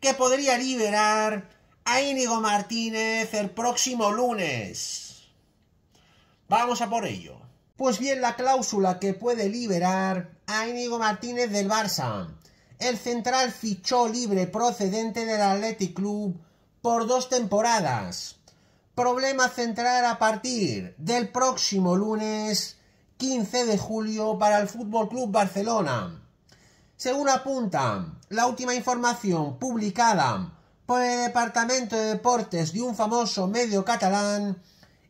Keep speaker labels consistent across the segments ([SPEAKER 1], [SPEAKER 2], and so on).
[SPEAKER 1] que podría liberar a Íñigo Martínez el próximo lunes. Vamos a por ello. Pues bien, la cláusula que puede liberar a Íñigo Martínez del Barça. El central fichó libre procedente del Athletic Club por dos temporadas. Problema central a partir del próximo lunes 15 de julio para el Fútbol Club Barcelona. Según apunta. La última información publicada por el Departamento de Deportes de un famoso medio catalán,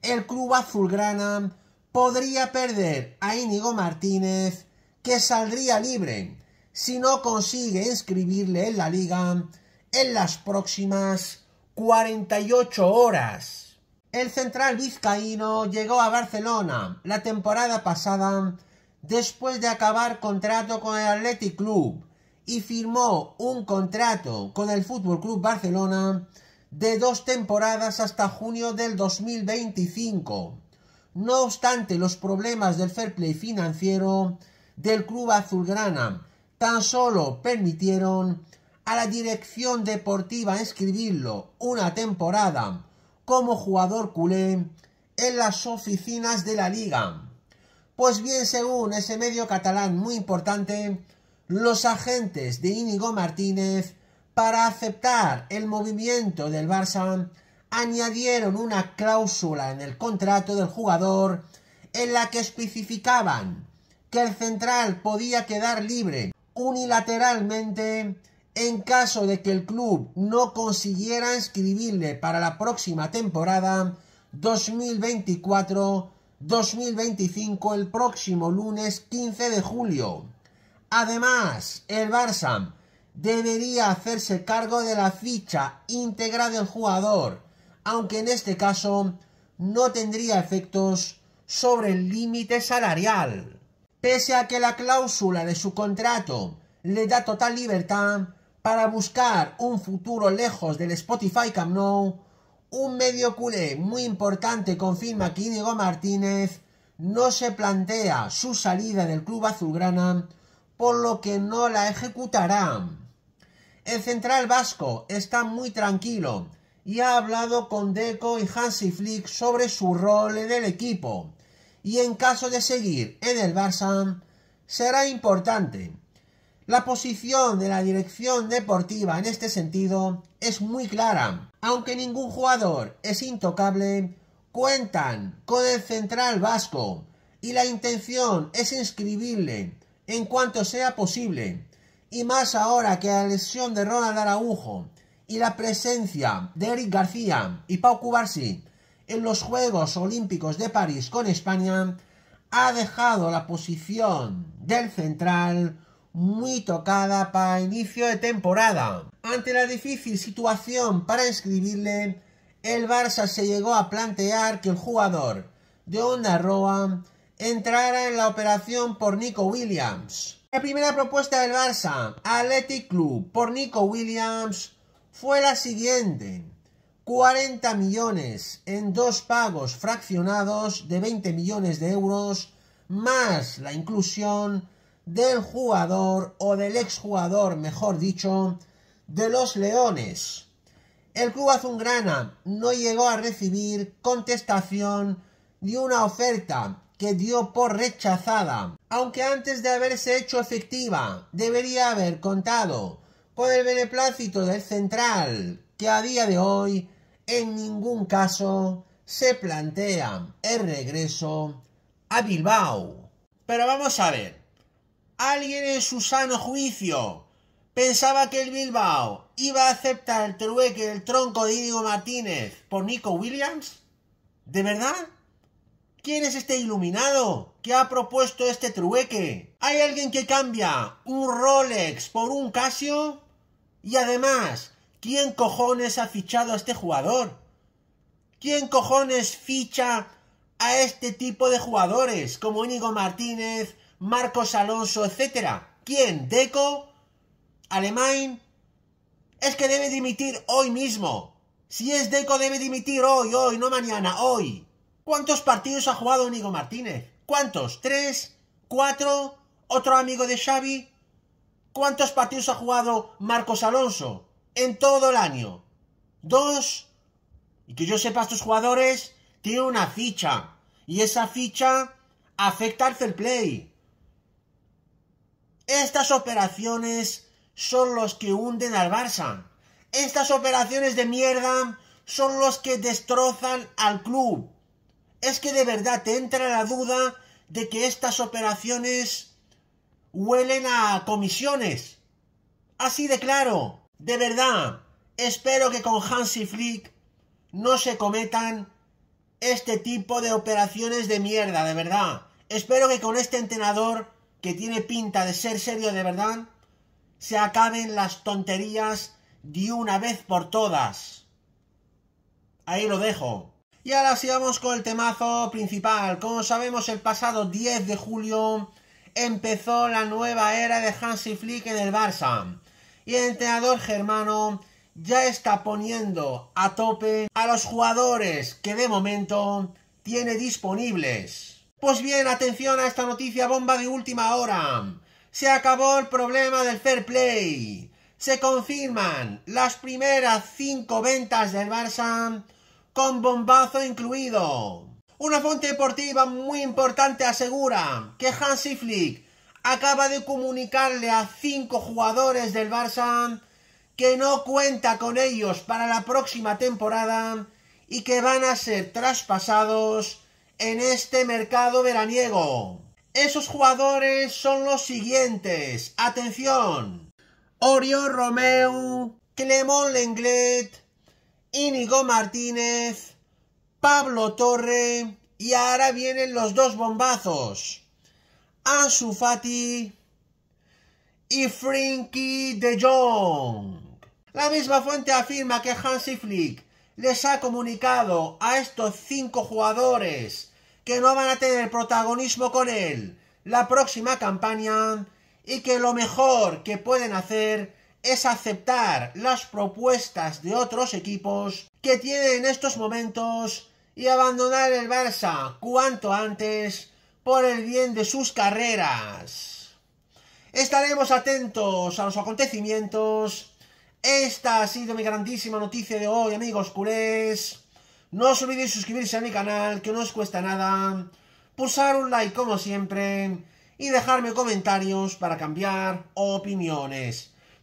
[SPEAKER 1] el club azulgrana podría perder a Íñigo Martínez, que saldría libre si no consigue inscribirle en la liga en las próximas 48 horas. El central vizcaíno llegó a Barcelona la temporada pasada después de acabar contrato con el Athletic Club y firmó un contrato con el Fútbol Club Barcelona de dos temporadas hasta junio del 2025. No obstante los problemas del fair play financiero del club azulgrana tan solo permitieron a la dirección deportiva escribirlo una temporada como jugador culé en las oficinas de la liga. Pues bien, según ese medio catalán muy importante, los agentes de Íñigo Martínez para aceptar el movimiento del Barça añadieron una cláusula en el contrato del jugador en la que especificaban que el central podía quedar libre unilateralmente en caso de que el club no consiguiera inscribirle para la próxima temporada 2024-2025 el próximo lunes 15 de julio Además, el Barça debería hacerse cargo de la ficha íntegra del jugador, aunque en este caso no tendría efectos sobre el límite salarial. Pese a que la cláusula de su contrato le da total libertad para buscar un futuro lejos del Spotify Camp Nou, un medio culé muy importante confirma que Diego Martínez no se plantea su salida del club azulgrana por lo que no la ejecutarán. El central vasco está muy tranquilo y ha hablado con Deco y Hansi Flick sobre su rol en el equipo. Y en caso de seguir en el Barça, será importante. La posición de la dirección deportiva en este sentido es muy clara. Aunque ningún jugador es intocable, cuentan con el central vasco y la intención es inscribirle en cuanto sea posible, y más ahora que la lesión de Ronald Araujo y la presencia de Eric García y Pau Cubarsi en los Juegos Olímpicos de París con España, ha dejado la posición del central muy tocada para inicio de temporada. Ante la difícil situación para inscribirle, el Barça se llegó a plantear que el jugador de Onda Roa entrará en la operación por Nico Williams. La primera propuesta del Barça, Athletic Club, por Nico Williams fue la siguiente. 40 millones en dos pagos fraccionados de 20 millones de euros, más la inclusión del jugador o del exjugador, mejor dicho, de los Leones. El club azulgrana no llegó a recibir contestación de una oferta que dio por rechazada, aunque antes de haberse hecho efectiva debería haber contado con el beneplácito del central, que a día de hoy en ningún caso se plantea el regreso a Bilbao. Pero vamos a ver, alguien en su sano juicio pensaba que el Bilbao iba a aceptar el trueque del tronco de Íñigo Martínez por Nico Williams? ¿De verdad? ¿Quién es este iluminado que ha propuesto este trueque? ¿Hay alguien que cambia un Rolex por un Casio? Y además, ¿quién cojones ha fichado a este jugador? ¿Quién cojones ficha a este tipo de jugadores como Íñigo Martínez, Marcos Alonso, etcétera? ¿Quién? ¿Deco? ¿Alemán? Es que debe dimitir hoy mismo. Si es Deco, debe dimitir hoy, hoy, no mañana, hoy. ¿Cuántos partidos ha jugado Nico Martínez? ¿Cuántos? ¿Tres? ¿Cuatro? ¿Otro amigo de Xavi? ¿Cuántos partidos ha jugado Marcos Alonso en todo el año? ¿Dos? Y que yo sepa, estos jugadores tienen una ficha. Y esa ficha afecta al fair play. Estas operaciones son los que hunden al Barça. Estas operaciones de mierda son los que destrozan al club es que de verdad te entra la duda de que estas operaciones huelen a comisiones. Así de claro, de verdad. Espero que con Hansi Flick no se cometan este tipo de operaciones de mierda, de verdad. Espero que con este entrenador, que tiene pinta de ser serio de verdad, se acaben las tonterías de una vez por todas. Ahí lo dejo. Y ahora sigamos con el temazo principal. Como sabemos, el pasado 10 de julio empezó la nueva era de Hansi Flick en el Barça. Y el entrenador germano ya está poniendo a tope a los jugadores que de momento tiene disponibles. Pues bien, atención a esta noticia bomba de última hora. Se acabó el problema del fair play. Se confirman las primeras 5 ventas del Barça con bombazo incluido. Una fuente deportiva muy importante asegura que Hansi Flick acaba de comunicarle a cinco jugadores del Barça que no cuenta con ellos para la próxima temporada y que van a ser traspasados en este mercado veraniego. Esos jugadores son los siguientes. Atención. Oriol Romeu, Clemón Lenglet, Íñigo Martínez, Pablo Torre y ahora vienen los dos bombazos. Ansu Fati y Frankie de Jong. La misma fuente afirma que Hansi Flick les ha comunicado a estos cinco jugadores que no van a tener protagonismo con él la próxima campaña y que lo mejor que pueden hacer es aceptar las propuestas de otros equipos que tienen en estos momentos y abandonar el Barça cuanto antes por el bien de sus carreras. Estaremos atentos a los acontecimientos. Esta ha sido mi grandísima noticia de hoy, amigos culés. No os olvidéis suscribirse a mi canal, que no os cuesta nada. Pulsar un like como siempre. Y dejarme comentarios para cambiar opiniones.